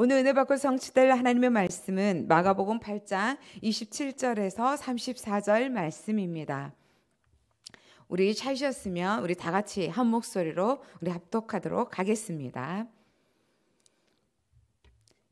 오늘 은혜 받고 성취될 하나님의 말씀은 마가복음 8장 27절에서 34절 말씀입니다. 우리 찾으셨으면 우리 다 같이 한 목소리로 우리 합독하도록 하겠습니다.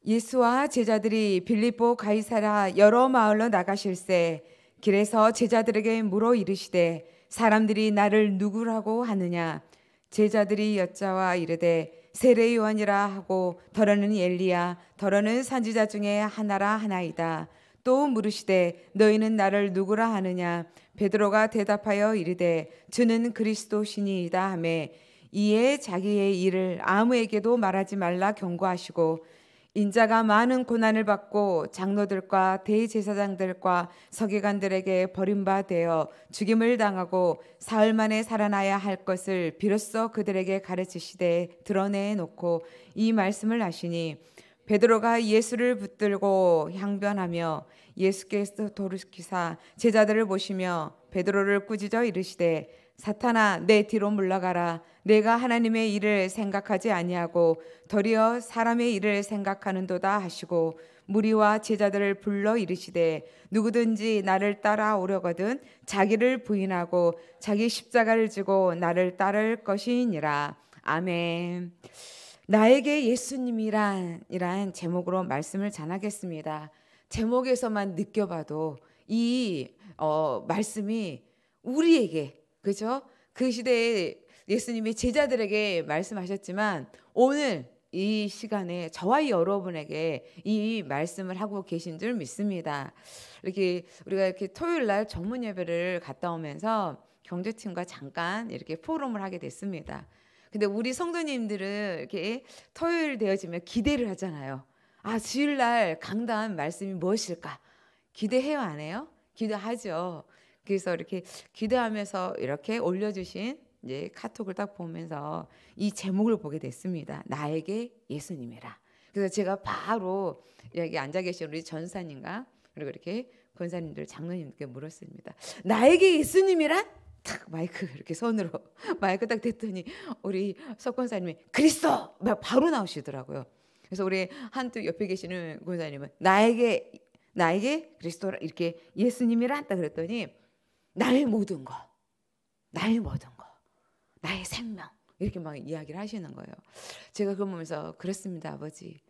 예수와 제자들이 빌립보 가이사라 여러 마을로 나가실세 길에서 제자들에게 물어 이르시되 사람들이 나를 누구라고 하느냐 제자들이 여자와 이르되 세례 요한이라 하고 더러는 엘리야 더러는 선지자 중에 하나라 하나이다. 또 물으시되 너희는 나를 누구라 하느냐 베드로가 대답하여 이르되 주는 그리스도시니이다 하매 이에 자기의 일을 아무에게도 말하지 말라 경고하시고 인자가 많은 고난을 받고 장로들과 대제사장들과 서기관들에게 버림받아 죽임을 당하고 사흘 만에 살아나야 할 것을 비로소 그들에게 가르치시되 드러내 놓고 이 말씀을 하시니 베드로가 예수를 붙들고 향변하며 예수께서 도르키사 제자들을 보시며 베드로를 꾸짖어 이르시되 사탄아 내 뒤로 물러가라 내가 하나님의 일을 생각하지 아니하고 도리어 사람의 일을 생각하는도다 하시고 무리와 제자들을 불러 이르시되 누구든지 나를 따라오려거든 자기를 부인하고 자기 십자가를 지고 나를 따를 것이니라 아멘. 나에게 예수님이란 이란 제목으로 말씀을 전하겠습니다. 제목에서만 느껴봐도 이 어, 말씀이 우리에게 그죠? 그 시대에 예수님이 제자들에게 말씀하셨지만 오늘 이 시간에 저와 여러분에게 이 말씀을 하고 계신 줄 믿습니다. 이렇게 우리가 이렇게 토요일 날 전문 예배를 갔다 오면서 경제팀과 잠깐 이렇게 포럼을 하게 됐습니다. 근데 우리 성도님들은 이렇게 토요일 되어지면 기대를 하잖아요. 아, 주일날 강단 말씀이 무엇일까? 기대해요, 안 해요? 기대하죠. 그래서 이렇게 기도하면서 이렇게 올려주신 이제 카톡을 딱 보면서 이 제목을 보게 됐습니다. 나에게 예수님이라. 그래서 제가 바로 여기 앉아 계신 우리 전사님과 그리고 이렇게 권사님들 장로님께 물었습니다. 나에게 예수님이란? 탁 마이크 이렇게 손으로 마이크 딱 댔더니 우리 석권사님이 그리스도 바로 나오시더라고요. 그래서 우리 한 두 옆에 계시는 권사님은 나에게 나에게 그리스도 이렇게 예수님이란 딱 그랬더니 나의 모든 것, 나의 모든 것, 나의 생명 이렇게 막 이야기를 하시는 거예요. 제가 그러면서 그렇습니다, 아버지.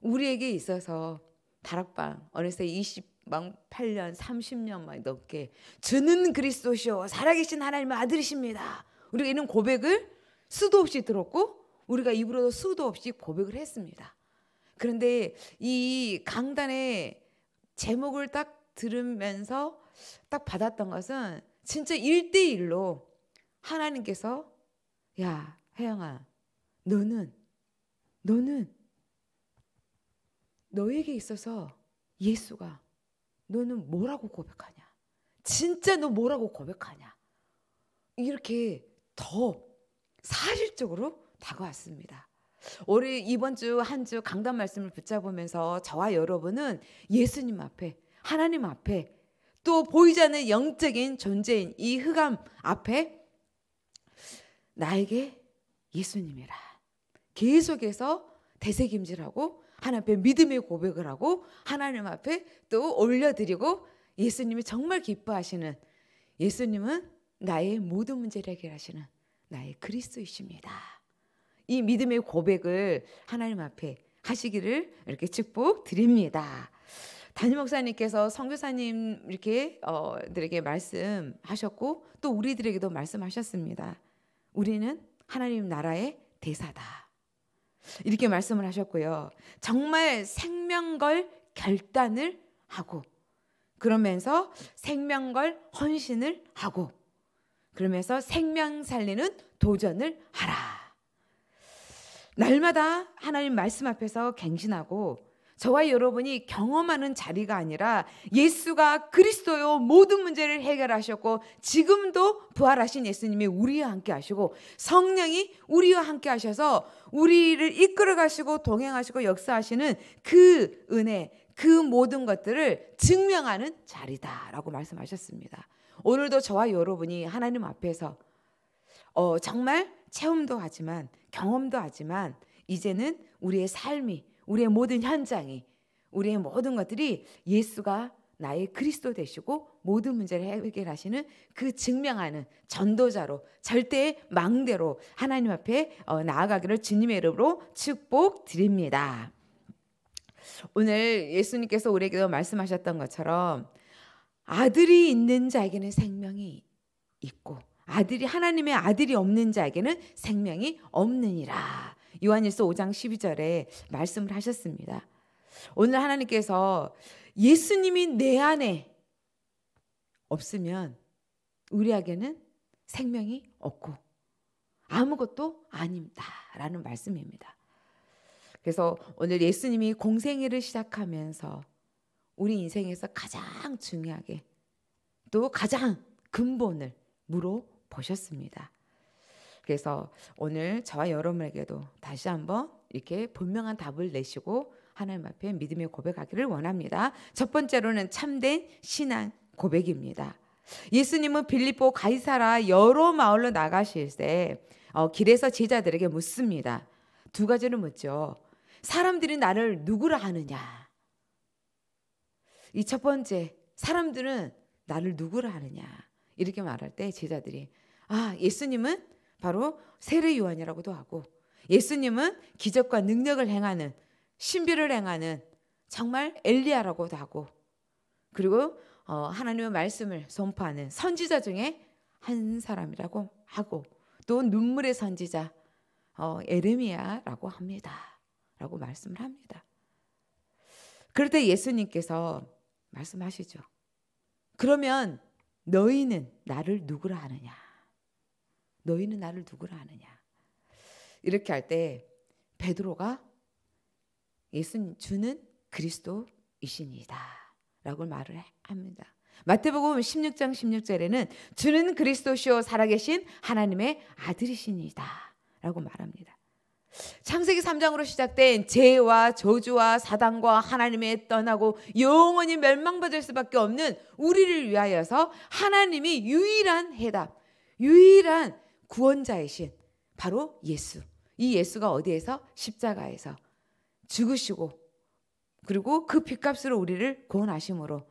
우리에게 있어서 다락방 어느새 28년, 30년 막 넘게 주는 그리스도시요 살아계신 하나님 아들이십니다. 우리가 이런 고백을 수도 없이 들었고 우리가 입으로도 수도 없이 고백을 했습니다. 그런데 이 강단의 제목을 딱 들으면서 딱 받았던 것은 진짜 일대일로 하나님께서 야, 혜영아, 너는 너는 너에게 있어서 예수가 너는 뭐라고 고백하냐? 진짜 너 뭐라고 고백하냐? 이렇게 더 사실적으로 다가왔습니다. 우리 이번 주 한 주 강단 말씀을 붙잡으면서 저와 여러분은 예수님 앞에 하나님 앞에 또 보이지 않는 영적인 존재인 이 흑암 앞에 나에게 예수님이라 계속해서 대세김질하고 하나님 앞에 믿음의 고백을 하고 하나님 앞에 또 올려드리고 예수님이 정말 기뻐하시는 예수님은 나의 모든 문제를 해결하시는 나의 그리스도이십니다. 이 믿음의 고백을 하나님 앞에 하시기를 이렇게 축복드립니다. 담임 목사님께서 성교사님 이렇게 어들에게 말씀하셨고 또 우리들에게도 말씀하셨습니다. 우리는 하나님 나라의 대사다. 이렇게 말씀을 하셨고요. 정말 생명걸 결단을 하고 그러면서 생명걸 헌신을 하고 그러면서 생명 살리는 도전을 하라. 날마다 하나님 말씀 앞에서 갱신하고 저와 여러분이 경험하는 자리가 아니라 예수가 그리스도요 모든 문제를 해결하셨고 지금도 부활하신 예수님이 우리와 함께 하시고 성령이 우리와 함께 하셔서 우리를 이끌어 가시고 동행하시고 역사하시는 그 은혜 그 모든 것들을 증명하는 자리다라고 말씀하셨습니다. 오늘도 저와 여러분이 하나님 앞에서 어, 정말 체험도 하지만 경험도 하지만 이제는 우리의 삶이 우리의 모든 현장이 우리의 모든 것들이 예수가 나의 그리스도 되시고 모든 문제를 해결하시는 그 증명하는 전도자로 절대 망대로 하나님 앞에 어, 나아가기를 주님의 이름으로 축복드립니다. 오늘 예수님께서 우리에게도 말씀하셨던 것처럼 아들이 있는 자에게는 생명이 있고 아들이 하나님의 아들이 없는 자에게는 생명이 없느니라. 요한일서 5장 12절에 말씀을 하셨습니다. 오늘 하나님께서 예수님이 내 안에 없으면 우리에게는 생명이 없고 아무것도 아닙니다라는 말씀입니다. 그래서 오늘 예수님이 공생애를 시작하면서 우리 인생에서 가장 중요하게 또 가장 근본을 물어보셨습니다. 그래서 오늘 저와 여러분에게도 다시 한번 이렇게 분명한 답을 내시고 하나님 앞에 믿음의 고백하기를 원합니다. 첫 번째로는 참된 신앙 고백입니다. 예수님은 빌립보 가이사라 여러 마을로 나가실 때 어, 길에서 제자들에게 묻습니다. 두 가지를 묻죠. 사람들이 나를 누구라 하느냐? 이 첫 번째, 사람들은 나를 누구라 하느냐? 이렇게 말할 때 제자들이 아, 예수님은 바로 세례 요한이라고도 하고 예수님은 기적과 능력을 행하는 신비를 행하는 정말 엘리야라고도 하고 그리고 어, 하나님의 말씀을 선포하는 선지자 중에 한 사람이라고 하고 또 눈물의 선지자 에르미야라고 어, 합니다라고 말씀을 합니다. 그럴 때 예수님께서 말씀하시죠. 그러면 너희는 나를 누구라 하느냐? 너희는 나를 누구라 하느냐. 이렇게 할 때 베드로가 예수님 주는 그리스도이십니다. 라고 말을 합니다. 마태복음 16장 16절에는 주는 그리스도시요 살아계신 하나님의 아들이십니다. 라고 말합니다. 창세기 3장으로 시작된 죄와 저주와 사단과 하나님의 떠나고 영원히 멸망받을 수밖에 없는 우리를 위하여서 하나님이 유일한 해답, 유일한 구원자의 신 바로 예수. 이 예수가 어디에서 십자가에서 죽으시고 그리고 그 빚값으로 우리를 구원하심으로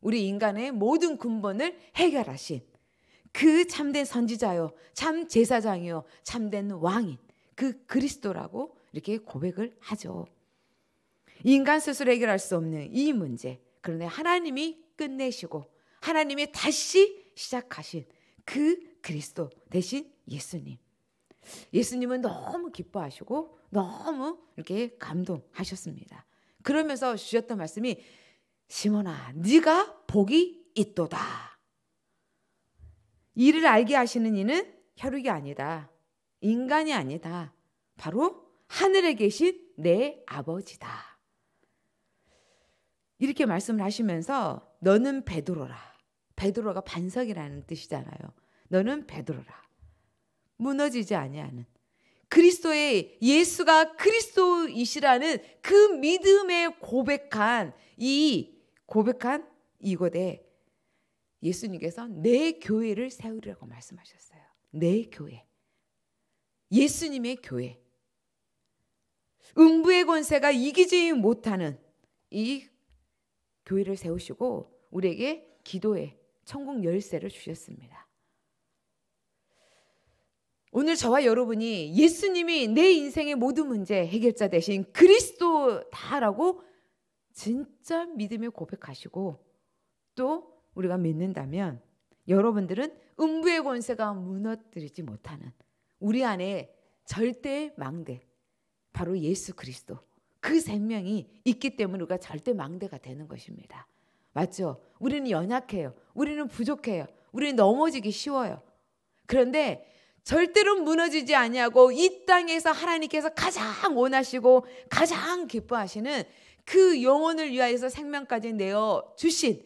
우리 인간의 모든 근본을 해결하신 그 참된 선지자요, 참 제사장이요, 참된 왕인 그 그리스도라고 이렇게 고백을 하죠. 인간 스스로 해결할 수 없는 이 문제. 그런데 하나님이 끝내시고 하나님이 다시 시작하신 그 그리스도 대신 예수님. 예수님은 너무 기뻐하시고 너무 이렇게 감동하셨습니다. 그러면서 주셨던 말씀이 시몬아 네가 복이 있도다. 이를 알게 하시는 이는 혈육이 아니다. 인간이 아니다. 바로 하늘에 계신 내 아버지다. 이렇게 말씀을 하시면서 너는 베드로라. 베드로가 반석이라는 뜻이잖아요. 너는 베드로라. 무너지지 아니하는 그리스도의 예수가 그리스도이시라는 그 믿음에 고백한 이 고백한 이곳에 예수님께서 내 교회를 세우리라고 말씀하셨어요. 내 교회. 예수님의 교회. 음부의 권세가 이기지 못하는 이 교회를 세우시고 우리에게 기도의 천국 열쇠를 주셨습니다. 오늘 저와 여러분이 예수님이 내 인생의 모든 문제 해결자 대신 그리스도다라고 진짜 믿음을 고백하시고 또 우리가 믿는다면 여러분들은 음부의 권세가 무너뜨리지 못하는 우리 안에 절대 망대 바로 예수 그리스도 그 생명이 있기 때문에 우리가 절대 망대가 되는 것입니다. 맞죠? 우리는 연약해요. 우리는 부족해요. 우리는 넘어지기 쉬워요. 그런데 절대로 무너지지 아니하고 이 땅에서 하나님께서 가장 원하시고 가장 기뻐하시는 그 영혼을 위하여서 생명까지 내어 주신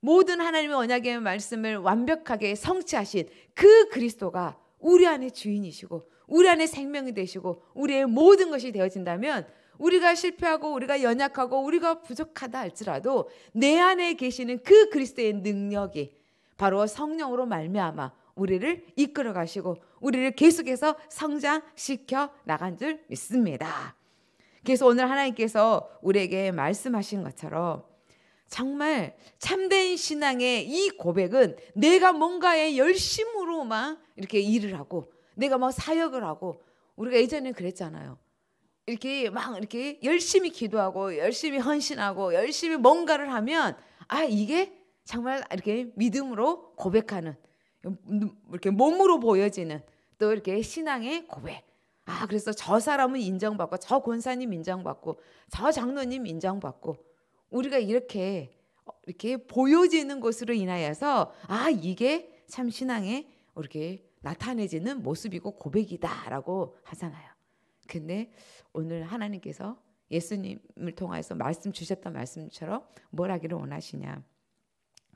모든 하나님의 언약의 말씀을 완벽하게 성취하신 그 그리스도가 우리 안의 주인이시고 우리 안의 생명이 되시고 우리의 모든 것이 되어진다면 우리가 실패하고 우리가 연약하고 우리가 부족하다 할지라도 내 안에 계시는 그 그리스도의 능력이 바로 성령으로 말미암아 우리를 이끌어 가시고 우리를 계속해서 성장시켜 나간 줄 믿습니다. 그래서 오늘 하나님께서 우리에게 말씀하신 것처럼 정말 참된 신앙의 이 고백은 내가 뭔가에 열심으로 막 이렇게 일을 하고 내가 막 뭐 사역을 하고 우리가 예전에 그랬잖아요. 이렇게 막 이렇게 열심히 기도하고 열심히 헌신하고 열심히 뭔가를 하면 아 이게 정말 이렇게 믿음으로 고백하는 이렇게 몸으로 보여지는 또 이렇게 신앙의 고백. 아, 그래서 저 사람은 인정받고 저 권사님 인정받고 저 장로님 인정받고 우리가 이렇게 어, 이렇게 보여지는 것으로 인하여서 아, 이게 참 신앙의 이렇게 나타내지는 모습이고 고백이다라고 하잖아요. 근데 오늘 하나님께서 예수님을 통하서 말씀 주셨던 말씀처럼 뭘 하기를 원하시냐?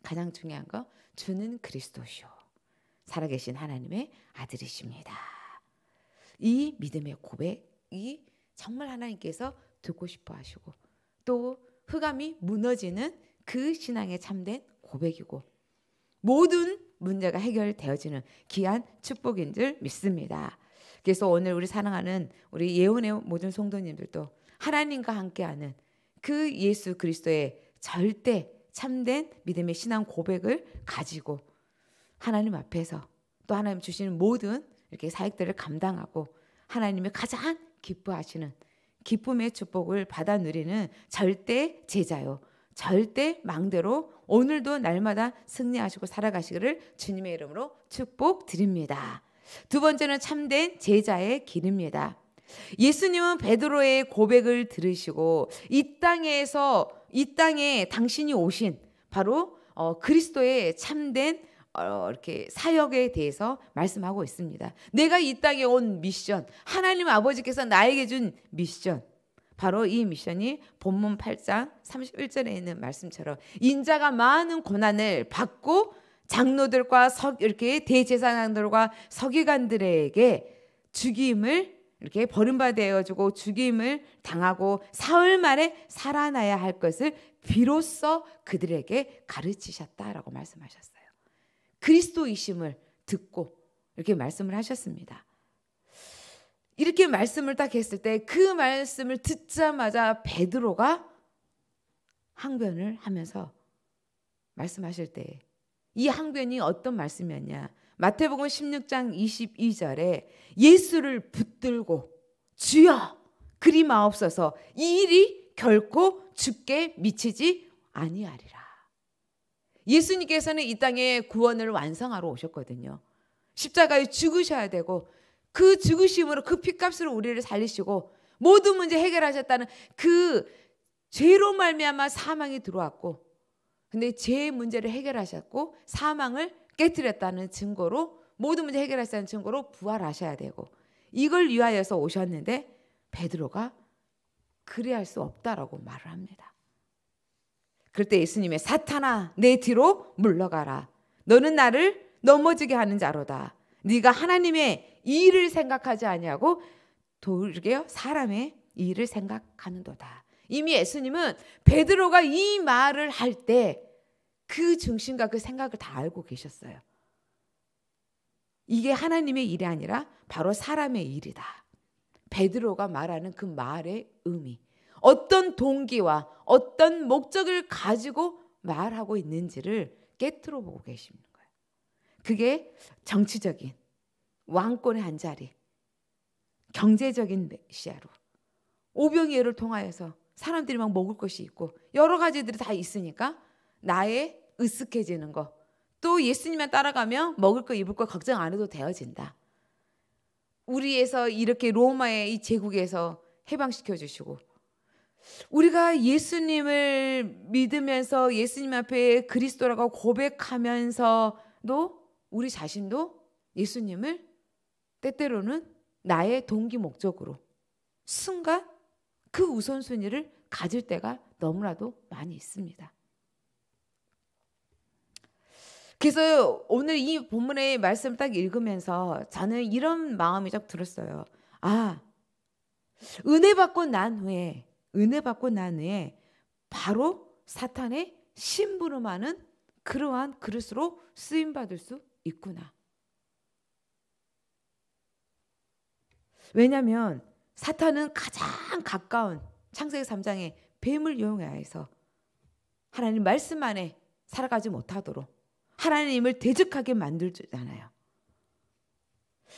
가장 중요한 거 주는 그리스도시오. 살아계신 하나님의 아들이십니다. 이 믿음의 고백이 정말 하나님께서 듣고 싶어 하시고 또 흑암이 무너지는 그 신앙의 참된 고백이고 모든 문제가 해결되어지는 귀한 축복인 줄 믿습니다. 그래서 오늘 우리 사랑하는 우리 예언의 모든 성도님들도 하나님과 함께하는 그 예수 그리스도의 절대 참된 믿음의 신앙 고백을 가지고 하나님 앞에서 또 하나님 주시는 모든 이렇게 사역들을 감당하고 하나님의 가장 기뻐하시는 기쁨의 축복을 받아 누리는 절대 제자요. 절대 망대로 오늘도 날마다 승리하시고 살아가시기를 주님의 이름으로 축복드립니다. 두 번째는 참된 제자의 길입니다. 예수님은 베드로의 고백을 들으시고 이 땅에서 이 땅에 당신이 오신 바로 어, 그리스도의 참된 어, 이렇게 사역에 대해서 말씀하고 있습니다. 내가 이 땅에 온 미션, 하나님 아버지께서 나에게 준 미션. 바로 이 미션이 본문 8장 31절에 있는 말씀처럼 인자가 많은 고난을 받고 장로들과 석, 이렇게 대제사장들과 서기관들에게 죽임을 이렇게 버림받아 주고 죽임을 당하고 사흘 만에 살아나야 할 것을 비로소 그들에게 가르치셨다라고 말씀하셨어요. 그리스도이심을 듣고 이렇게 말씀을 하셨습니다. 이렇게 말씀을 딱 했을 때 그 말씀을 듣자마자 베드로가 항변을 하면서 말씀하실 때 이 항변이 어떤 말씀이었냐. 마태복음 16장 22절에 예수를 붙들고 주여 그리 마옵소서 이 일이 결코 죽게 미치지 아니하리라. 예수님께서는 이 땅에 구원을 완성하러 오셨거든요. 십자가에 죽으셔야 되고 그 죽으심으로 그 피값으로 우리를 살리시고 모든 문제 해결하셨다는 그 죄로 말미암아 사망이 들어왔고 근데 죄의 문제를 해결하셨고 사망을 깨뜨렸다는 증거로 모든 문제 해결하셨다는 증거로 부활하셔야 되고 이걸 위하여서 오셨는데 베드로가 그리할 수 없다라고 말을 합니다. 그럴 때 예수님의 사탄아 내 뒤로 물러가라. 너는 나를 넘어지게 하는 자로다. 네가 하나님의 일을 생각하지 아니하고 돌게요 사람의 일을 생각하는도다. 이미 예수님은 베드로가 이 말을 할 때 그 중심과 그 생각을 다 알고 계셨어요. 이게 하나님의 일이 아니라 바로 사람의 일이다. 베드로가 말하는 그 말의 의미. 어떤 동기와 어떤 목적을 가지고 말하고 있는지를 깨트려 보고 계시는 거예요. 그게 정치적인 왕권의 한 자리, 경제적인 시야로 오병이어를 통하여서 사람들이 막 먹을 것이 있고 여러 가지들이 다 있으니까 나의 으쓱해지는 거. 또 예수님만 따라가면 먹을 거 입을 거 걱정 안 해도 되어진다. 우리에서 이렇게 로마의 이 제국에서 해방시켜 주시고 우리가 예수님을 믿으면서 예수님 앞에 그리스도라고 고백하면서도 우리 자신도 예수님을 때때로는 나의 동기 목적으로 순간 그 우선순위를 가질 때가 너무나도 많이 있습니다. 그래서 오늘 이 본문의 말씀을 딱 읽으면서 저는 이런 마음이 딱 들었어요. 아, 은혜 받고 난 후에 은혜 받고 난 후에 바로 사탄의 심부름하는 그러한 그릇으로 쓰임 받을 수 있구나. 왜냐하면 사탄은 가장 가까운 창세기 3장의 뱀을 이용해서 하나님 말씀 안에 살아가지 못하도록 하나님을 대적하게 만들잖아요.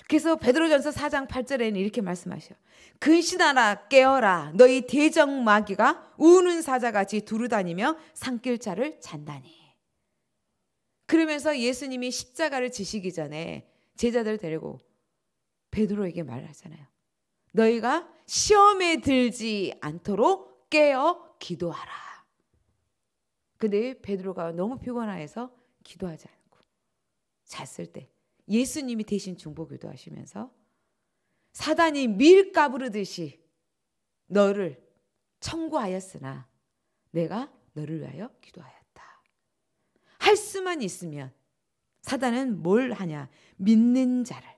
그래서 베드로전서 4장 8절에는 이렇게 말씀하셔. 근신하라 깨어라 너희 대적 마귀가 우는 사자같이 두루다니며 산길자를 잔다니. 그러면서 예수님이 십자가를 지시기 전에 제자들 데리고 베드로에게 말하잖아요. 너희가 시험에 들지 않도록 깨어 기도하라. 근데 베드로가 너무 피곤해서 기도하지 않고 잤을 때 예수님이 대신 중보기도 하시면서 사단이 밀가부르듯이 너를 청구하였으나 내가 너를 위하여 기도하였다. 할 수만 있으면 사단은 뭘 하냐? 믿는 자를.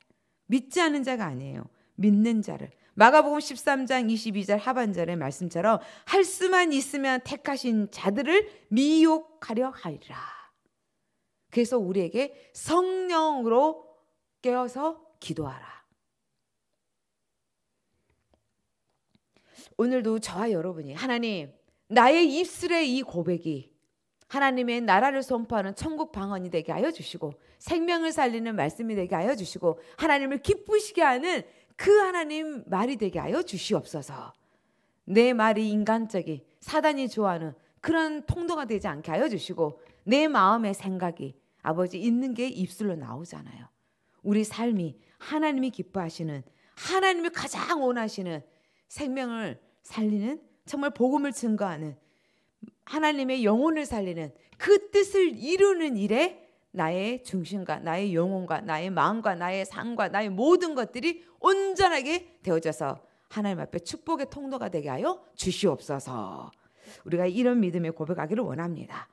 믿지 않은 자가 아니에요. 믿는 자를. 마가복음 13장 22절 하반절의 말씀처럼 할 수만 있으면 택하신 자들을 미혹하려 하리라. 그래서 우리에게 성령으로 깨어서 기도하라. 오늘도 저와 여러분이 하나님 나의 입술의 이 고백이 하나님의 나라를 선포하는 천국 방언이 되게 하여 주시고 생명을 살리는 말씀이 되게 하여 주시고 하나님을 기쁘시게 하는 그 하나님 말이 되게 하여 주시옵소서. 내 말이 인간적인 사단이 좋아하는 그런 통도가 되지 않게 하여 주시고 내 마음의 생각이 아버지 있는 게 입술로 나오잖아요. 우리 삶이 하나님이 기뻐하시는 하나님이 가장 원하시는 생명을 살리는 정말 복음을 증거하는 하나님의 영혼을 살리는 그 뜻을 이루는 일에 나의 중심과 나의 영혼과 나의 마음과 나의 삶과 나의 모든 것들이 온전하게 되어져서 하나님 앞에 축복의 통로가 되게 하여 주시옵소서. 우리가 이런 믿음에 고백하기를 원합니다.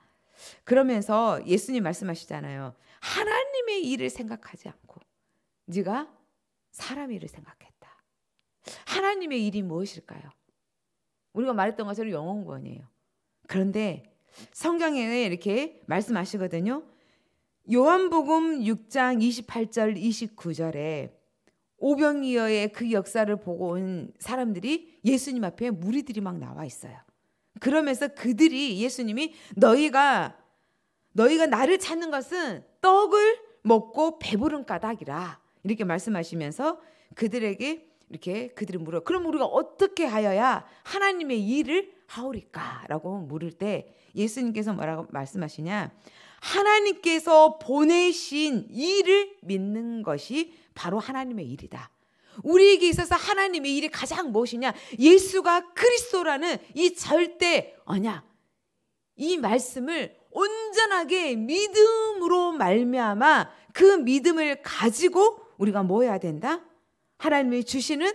그러면서 예수님 말씀하시잖아요. 하나님의 일을 생각하지 않고 네가 사람 일을 생각했다. 하나님의 일이 무엇일까요? 우리가 말했던 것처럼 영혼구원이에요. 그런데 성경에 이렇게 말씀하시거든요. 요한복음 6장 28절 29절에 오병이어의 그 역사를 보고 온 사람들이 예수님 앞에 무리들이 막 나와 있어요. 그러면서 그들이 예수님이 너희가 너희가 나를 찾는 것은 떡을 먹고 배부른 까닭이라 이렇게 말씀하시면서 그들에게 이렇게 그들이 물어 그럼 우리가 어떻게 하여야 하나님의 일을 하오리까라고 물을 때 예수님께서 뭐라고 말씀하시냐 하나님께서 보내신 일을 믿는 것이 바로 하나님의 일이다 우리에게 있어서 하나님의 일이 가장 무엇이냐? 예수가 그리스도라는 이 절대 언약. 이 말씀을 온전하게 믿음으로 말미암아 그 믿음을 가지고 우리가 뭐 해야 된다? 하나님이 주시는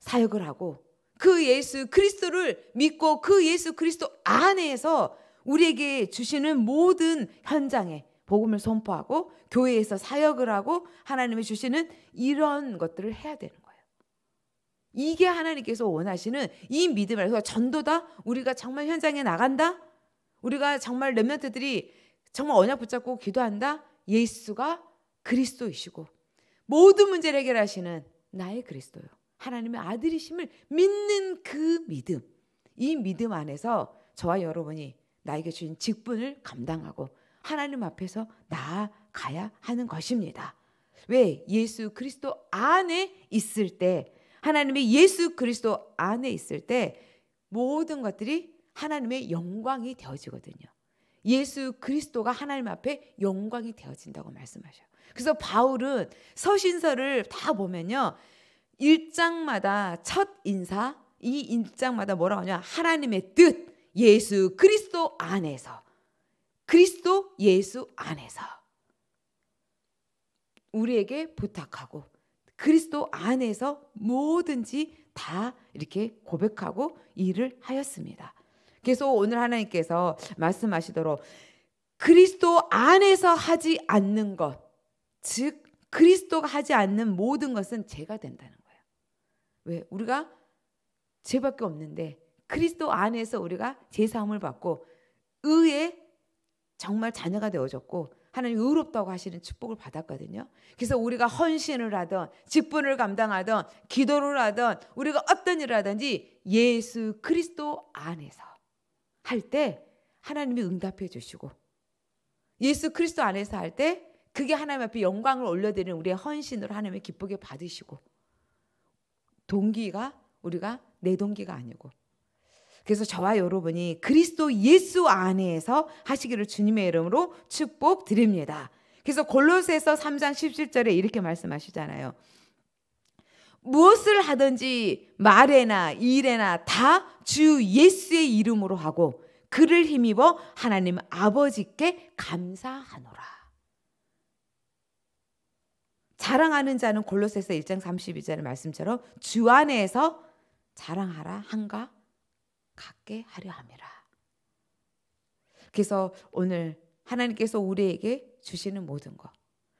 사역을 하고 그 예수 그리스도를 믿고 그 예수 그리스도 안에서 우리에게 주시는 모든 현장에 복음을 선포하고 교회에서 사역을 하고 하나님이 주시는 이런 것들을 해야 되는 거예요. 이게 하나님께서 원하시는 이 믿음 안에서 전도다. 우리가 정말 현장에 나간다. 우리가 정말 렘넌트들이 정말 언약 붙잡고 기도한다. 예수가 그리스도이시고 모든 문제를 해결하시는 나의 그리스도요. 하나님의 아들이심을 믿는 그 믿음. 이 믿음 안에서 저와 여러분이 나에게 주신 직분을 감당하고 하나님 앞에서 나아가야 하는 것입니다. 왜? 예수 그리스도 안에 있을 때 하나님의 예수 그리스도 안에 있을 때 모든 것들이 하나님의 영광이 되어지거든요. 예수 그리스도가 하나님 앞에 영광이 되어진다고 말씀하셔요. 그래서 바울은 서신서를 다 보면요. 1장마다 첫 인사, 이 1장마다 뭐라고 하냐? 하나님의 뜻, 예수 그리스도 안에서 그리스도 예수 안에서 우리에게 부탁하고 그리스도 안에서 뭐든지 다 이렇게 고백하고 일을 하였습니다. 그래서 오늘 하나님께서 말씀하시도록 그리스도 안에서 하지 않는 것, 즉 그리스도가 하지 않는 모든 것은 죄가 된다는 거예요. 왜? 우리가 죄밖에 없는데 그리스도 안에서 우리가 죄 사함을 받고 의의 정말 자녀가 되어졌고 하나님 의롭다고 하시는 축복을 받았거든요. 그래서 우리가 헌신을 하던 직분을 감당하던 기도를 하던 우리가 어떤 일을 하든지 예수 그리스도 안에서 할 때 하나님이 응답해 주시고 예수 그리스도 안에서 할 때 그게 하나님 앞에 영광을 올려드리는 우리의 헌신으로 하나님이 기쁘게 받으시고 동기가 우리가 내 동기가 아니고 그래서 저와 여러분이 그리스도 예수 안에서 하시기를 주님의 이름으로 축복 드립니다. 그래서 골로새서 3장 17절에 이렇게 말씀하시잖아요. 무엇을 하든지 말에나 일에나 다 주 예수의 이름으로 하고 그를 힘입어 하나님 아버지께 감사하노라. 자랑하는 자는 골로새서 1장 32절의 말씀처럼 주 안에서 자랑하라 한가 갖게 하려 함이라. 그래서 오늘 하나님께서 우리에게 주시는 모든 것.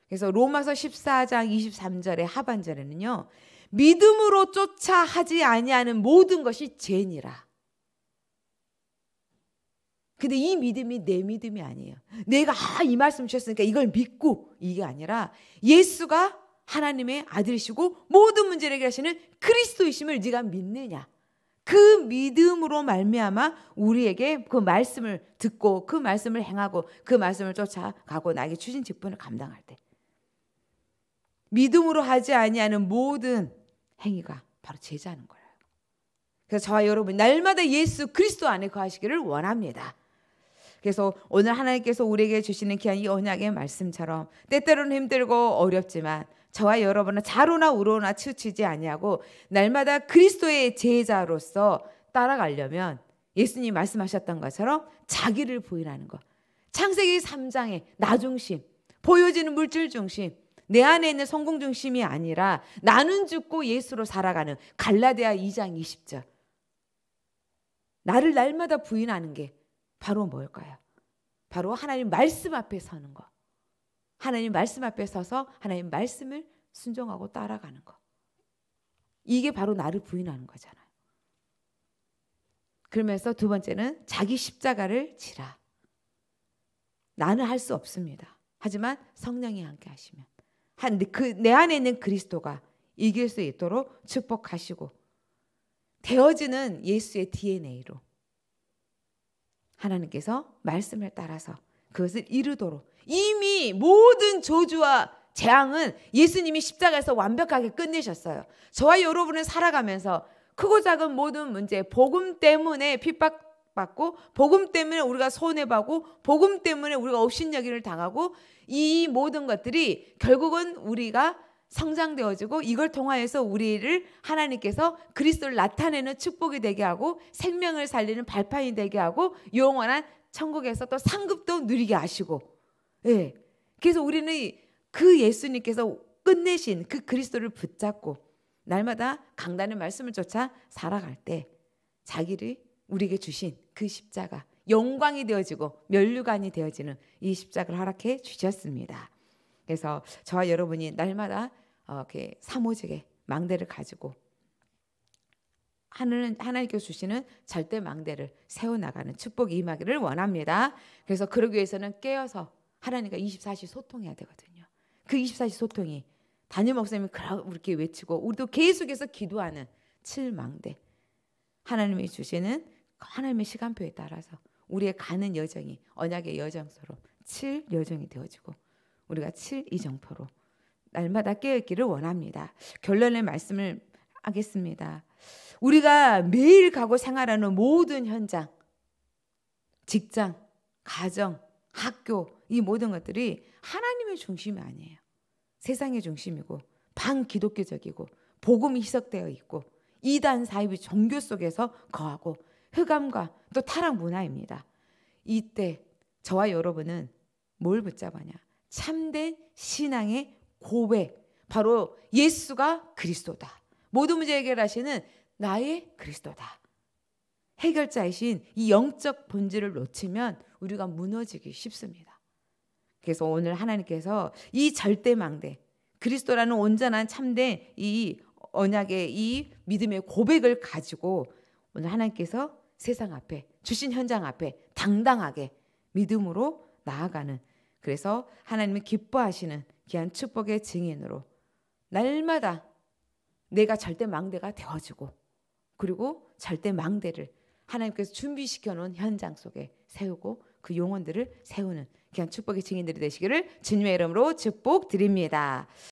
그래서 로마서 14장 23절의 하반절에는요. 믿음으로 쫓아 하지 아니하는 모든 것이 죄니라. 근데 이 믿음이 내 믿음이 아니에요. 내가 아, 이 말씀 주셨으니까 이걸 믿고 이게 아니라 예수가 하나님의 아들이시고 모든 문제를 해결하시는 그리스도이심을 네가 믿느냐. 그 믿음으로 말미암아 우리에게 그 말씀을 듣고 그 말씀을 행하고 그 말씀을 쫓아가고 나에게 주신 직분을 감당할 때 믿음으로 하지 아니하는 모든 행위가 바로 제자는 거예요. 그래서 저와 여러분 날마다 예수 그리스도 안에 거하시기를 원합니다. 그래서 오늘 하나님께서 우리에게 주시는 귀한 이 언약의 말씀처럼 때때로는 힘들고 어렵지만 저와 여러분은 자로나 우로나 치우치지 아니하고 날마다 그리스도의 제자로서 따라가려면 예수님 말씀하셨던 것처럼 자기를 부인하는 것. 창세기 3장의 나중심, 보여지는 물질 중심, 내 안에 있는 성공 중심이 아니라 나는 죽고 예수로 살아가는 갈라디아 2장 20절. 나를 날마다 부인하는 게 바로 뭘까요? 바로 하나님 말씀 앞에 서는 것. 하나님 말씀 앞에 서서 하나님 말씀을 순종하고 따라가는 것. 이게 바로 나를 부인하는 거잖아요. 그러면서 두 번째는 자기 십자가를 지라. 나는 할 수 없습니다. 하지만 성령이 함께 하시면 한그내 안에 있는 그리스도가 이길 수 있도록 축복하시고 되어지는 예수의 DNA로 하나님께서 말씀을 따라서 그것을 이루도록 이미 모든 저주와 재앙은 예수님이 십자가에서 완벽하게 끝내셨어요. 저와 여러분은 살아가면서 크고 작은 모든 문제, 복음 때문에 핍박받고, 복음 때문에 우리가 손해보고, 복음 때문에 우리가 업신여기를 당하고, 이 모든 것들이 결국은 우리가 성장되어지고 이걸 통하여서 우리를 하나님께서 그리스도를 나타내는 축복이 되게 하고 생명을 살리는 발판이 되게 하고 영원한 천국에서 또 상급도 누리게 하시고 예. 그래서 우리는 그 예수님께서 끝내신 그 그리스도를 붙잡고 날마다 강단의 말씀을 쫓아 살아갈 때 자기를 우리에게 주신 그 십자가 영광이 되어지고 면류관이 되어지는 이 십자가를 허락해 주셨습니다. 그래서 저와 여러분이 날마다 어, 이렇게 사모직에 망대를 가지고 하늘, 하나님께서 주시는 절대 망대를 세워나가는 축복이 임하기를 원합니다. 그래서 그러기 위해서는 깨어서 하나님과 24시 소통해야 되거든요. 그 24시 소통이 단임 목사님이 그렇게 외치고 우리도 계속해서 기도하는 칠망대 하나님이 주시는 하나님의 시간표에 따라서 우리의 가는 여정이 언약의 여정처럼 칠 여정이 되어지고 우리가 칠 이정표로 날마다 깨어있기를 원합니다. 결론의 말씀을 하겠습니다. 우리가 매일 가고 생활하는 모든 현장, 직장, 가정, 학교, 이 모든 것들이 하나님의 중심이 아니에요. 세상의 중심이고, 반기독교적이고, 복음이 희석되어 있고, 이단 사입이 종교 속에서 거하고, 흑암과 또 타락 문화입니다. 이때 저와 여러분은 뭘 붙잡아냐? 참된 신앙의 고백. 바로 예수가 그리스도다. 모든 문제 해결하시는 나의 그리스도다. 해결자이신 이 영적 본질을 놓치면 우리가 무너지기 쉽습니다. 그래서 오늘 하나님께서 이 절대망대 그리스도라는 온전한 참된 이 언약의 이 믿음의 고백을 가지고 오늘 하나님께서 세상 앞에 주신 현장 앞에 당당하게 믿음으로 나아가는 그래서 하나님을 기뻐하시는 귀한 축복의 증인으로 날마다 내가 절대 망대가 되어지고 그리고 절대 망대를 하나님께서 준비시켜 놓은 현장 속에 세우고 그 영혼들을 세우는 그냥 축복의 증인들이 되시기를 주님의 이름으로 축복드립니다.